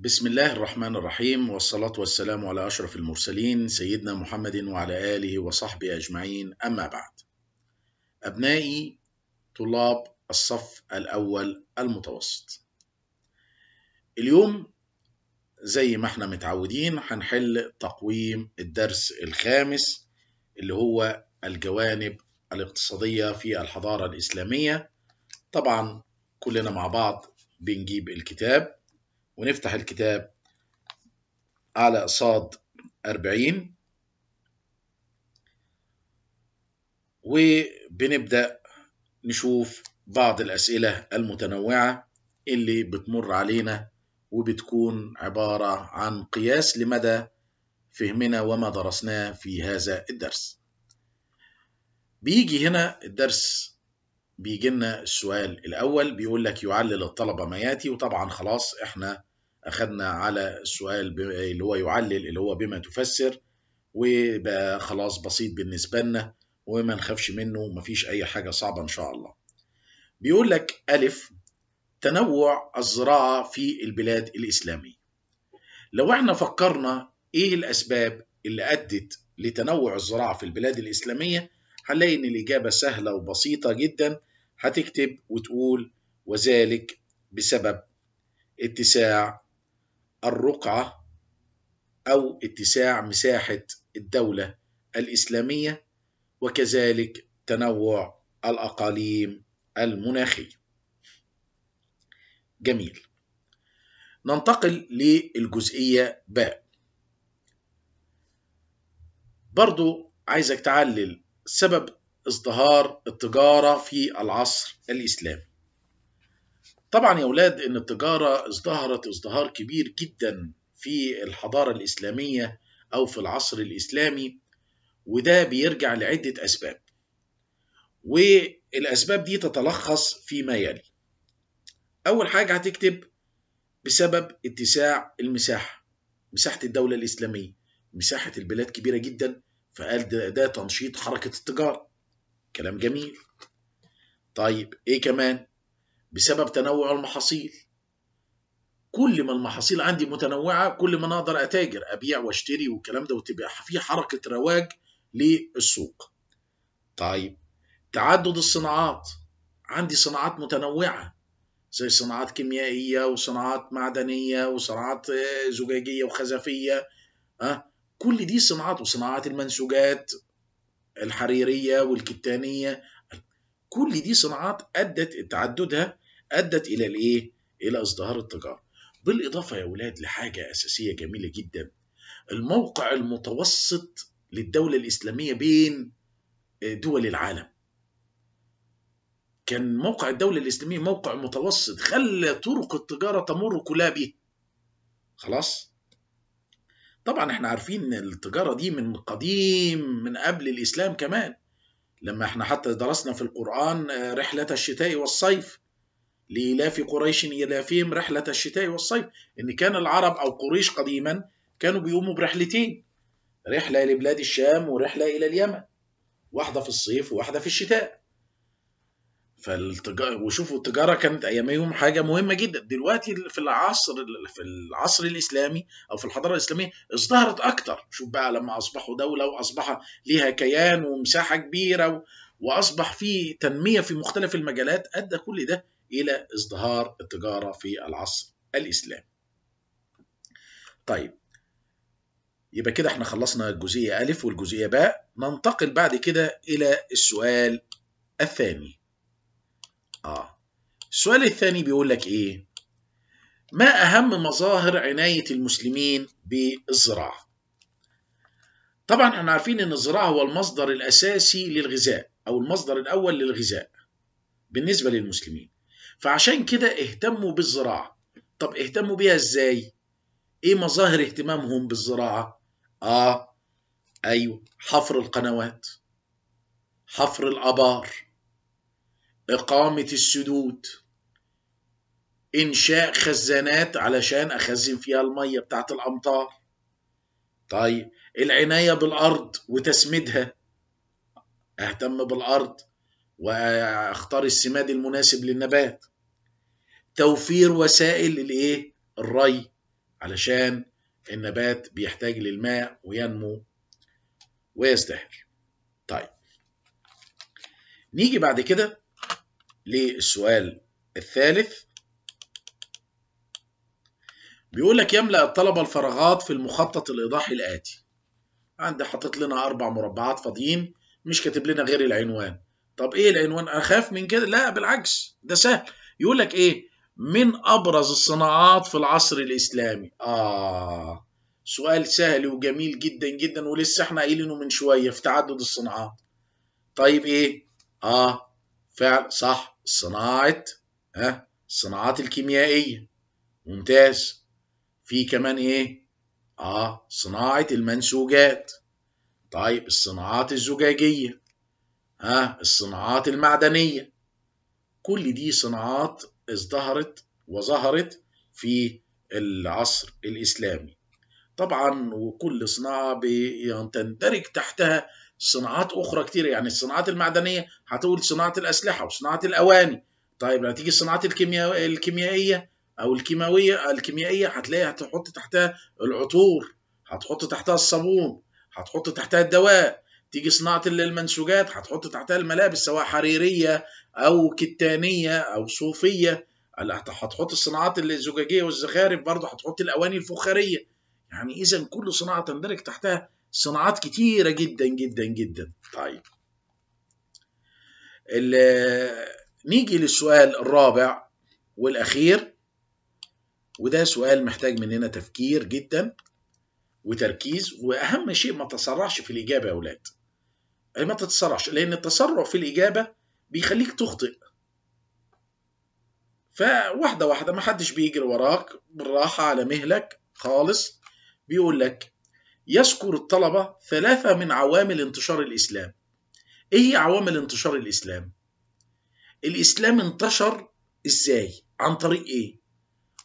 بسم الله الرحمن الرحيم والصلاة والسلام على أشرف المرسلين سيدنا محمد وعلى آله وصحبه أجمعين أما بعد أبنائي طلاب الصف الأول المتوسط اليوم زي ما احنا متعودين هنحل تقويم الدرس الخامس اللي هو الجوانب الاقتصادية في الحضارة الإسلامية طبعا كلنا مع بعض بنجيب الكتاب ونفتح الكتاب على صاد 40 وبنبدأ نشوف بعض الأسئلة المتنوعة اللي بتمر علينا وبتكون عبارة عن قياس لمدى فهمنا وما درسناه في هذا الدرس بيجي هنا الدرس بيجي لنا السؤال الأول بيقول لك يعلل الطلبة ما ياتي وطبعا خلاص احنا اخذنا على السؤال اللي هو يعلل اللي هو بما تفسر وبقى خلاص بسيط بالنسبه لنا وما نخافش منه ومفيش اي حاجه صعبه ان شاء الله بيقول لك الف تنوع الزراعه في البلاد الاسلاميه لو احنا فكرنا ايه الاسباب اللي ادت لتنوع الزراعه في البلاد الاسلاميه هنلاقي ان الاجابه سهله وبسيطه جدا هتكتب وتقول وذلك بسبب اتساع الرقعة أو اتساع مساحة الدولة الإسلامية وكذلك تنوع الأقاليم المناخية. جميل. ننتقل للجزئية باء. برضو عايزك تعلل سبب ازدهار التجارة في العصر الإسلامي. طبعا يا أولاد إن التجارة ازدهرت ازدهار كبير جدا في الحضارة الإسلامية أو في العصر الإسلامي وده بيرجع لعدة أسباب والأسباب دي تتلخص فيما يلي أول حاجة هتكتب بسبب اتساع المساحة مساحة الدولة الإسلامية مساحة البلاد كبيرة جدا فقال ده, ده تنشيط حركة التجارة كلام جميل طيب إيه كمان بسبب تنوع المحاصيل كل ما المحاصيل عندي متنوعة كل ما أنا أقدر أتاجر أبيع وأشتري والكلام ده وتبقى في حركة رواج للسوق طيب تعدد الصناعات عندي صناعات متنوعة زي صناعات كيميائية وصناعات معدنية وصناعات آه، زجاجية وخزفية أه؟ كل دي صناعات وصناعات المنسوجات الحريرية والكتانية كل دي صناعات ادت تعددها ادت الى الايه؟ الى ازدهار التجاره. بالاضافه يا اولاد لحاجه اساسيه جميله جدا الموقع المتوسط للدوله الاسلاميه بين آه، دول العالم. كان موقع الدولة الإسلامية موقع متوسط خلى طرق التجارة تمر كلها به خلاص طبعا احنا عارفين التجارة دي من قديم من قبل الإسلام كمان لما احنا حتى درسنا في القرآن آه، رحلة الشتاء والصيف لإلاف قريش إلافهم رحلة الشتاء والصيف إن كان العرب أو قريش قديما كانوا بيقوموا برحلتين رحلة لبلاد الشام ورحلة إلى اليمن واحدة في الصيف وواحدة في الشتاء فالتجارة وشوفوا التجارة كانت أيامهم حاجة مهمة جدا دلوقتي في العصر في العصر الإسلامي أو في الحضارة الإسلامية ازدهرت أكتر شوف بقى لما أصبحوا دولة وأصبح ليها كيان ومساحة كبيرة و... وأصبح في تنمية في مختلف المجالات أدى كل ده إلى ازدهار التجارة في العصر الإسلامي طيب يبقى كده احنا خلصنا الجزئية ألف والجزئية باء ننتقل بعد كده إلى السؤال الثاني آه السؤال الثاني بيقول لك إيه؟ ما أهم مظاهر عناية المسلمين بالزراعة؟ طبعا احنا عارفين ان الزراعة هو المصدر الأساسي للغذاء أو المصدر الأول للغذاء بالنسبة للمسلمين فعشان كده اهتموا بالزراعة طب اهتموا بيها ازاي؟ ايه مظاهر اهتمامهم بالزراعة؟ اه ايوه حفر القنوات حفر الآبار إقامة السدود إنشاء خزانات علشان أخزن فيها المية بتاعة الأمطار طيب العناية بالأرض وتسميدها أهتم بالأرض وأختار السماد المناسب للنبات توفير وسائل الإيه؟ الري علشان النبات بيحتاج للماء وينمو ويزدهر طيب نيجي بعد كده للسؤال الثالث بيقول لك يملأ الطلبة الفراغات في المخطط الإيضاحي الآتي عندي حاطط لنا أربع مربعات فاضيين مش كاتب لنا غير العنوان طب إيه العنوان أخاف من كده لا بالعكس ده سهل يقول لك إيه من أبرز الصناعات في العصر الإسلامي آه سؤال سهل وجميل جدا جدا ولسه احنا قايلينه من شوية في تعدد الصناعات طيب إيه آه فعل صح صناعة ها الصناعات الكيميائية ممتاز في كمان ايه اه صناعة المنسوجات طيب الصناعات الزجاجية ها الصناعات المعدنية كل دي صناعات ازدهرت وظهرت في العصر الإسلامي طبعا وكل صناعة بتندرج تحتها صناعات اخرى كتير يعني الصناعات المعدنيه هتقول صناعه الاسلحه وصناعه الاواني طيب لما تيجي الصناعات الكيميائيه او الكيماويه الكيميائيه هتلاقي هتحط تحتها العطور هتحط تحتها الصابون هتحط تحتها الدواء تيجي صناعه المنسوجات هتحط تحتها الملابس سواء حريريه او كتانيه او صوفيه هتحط الصناعات الزجاجيه والزخارف برضه هتحط الاواني الفخاريه يعني اذا كل صناعه تندرج تحتها صناعات كتيرة جدا جدا جدا طيب نيجي للسؤال الرابع والأخير وده سؤال محتاج مننا تفكير جدا وتركيز وأهم شيء ما تسرعش في الإجابة يا أولاد يعني ما تتسرعش لأن التسرع في الإجابة بيخليك تخطئ فواحدة واحدة ما حدش بيجري وراك بالراحة على مهلك خالص بيقول لك يذكر الطلبة ثلاثة من عوامل انتشار الإسلام إيه عوامل انتشار الإسلام؟ الإسلام انتشر إزاي؟ عن طريق إيه؟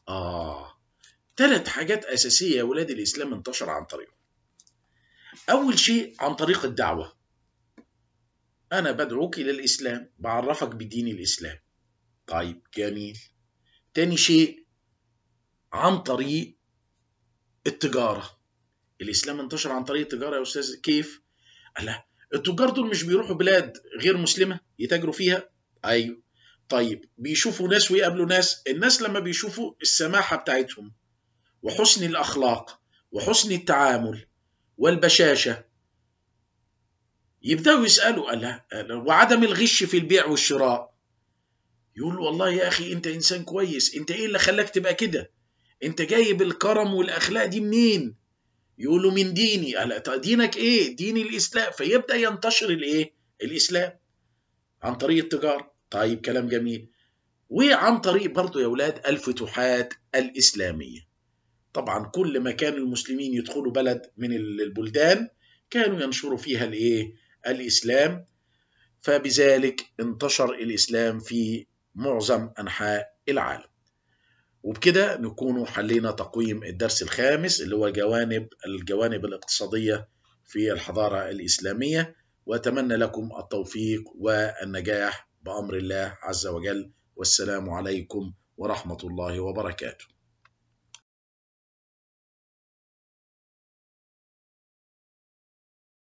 آه ثلاث حاجات أساسية يا ولاد الإسلام انتشر عن طريقه أول شيء عن طريق الدعوة أنا بدعوك إلى الإسلام بعرفك بدين الإسلام طيب جميل تاني شيء عن طريق التجارة الاسلام انتشر عن طريق التجاره يا استاذ كيف قال لا التجار دول مش بيروحوا بلاد غير مسلمه يتاجروا فيها ايوه طيب بيشوفوا ناس ويقابلوا ناس الناس لما بيشوفوا السماحه بتاعتهم وحسن الاخلاق وحسن التعامل والبشاشه يبداوا يسالوا قال وعدم الغش في البيع والشراء يقول والله يا اخي انت انسان كويس انت ايه اللي خلاك تبقى كده انت جايب الكرم والاخلاق دي منين يقول له من ديني قال طيب دينك ايه دين الاسلام فيبدا ينتشر الايه الاسلام عن طريق التجاره طيب كلام جميل وعن طريق برضه يا ولاد الفتوحات الاسلاميه طبعا كل ما كان المسلمين يدخلوا بلد من البلدان كانوا ينشروا فيها الايه الاسلام فبذلك انتشر الاسلام في معظم انحاء العالم وبكده نكون حلينا تقويم الدرس الخامس اللي هو جوانب الجوانب الاقتصادية في الحضارة الإسلامية وأتمنى لكم التوفيق والنجاح بأمر الله عز وجل والسلام عليكم ورحمة الله وبركاته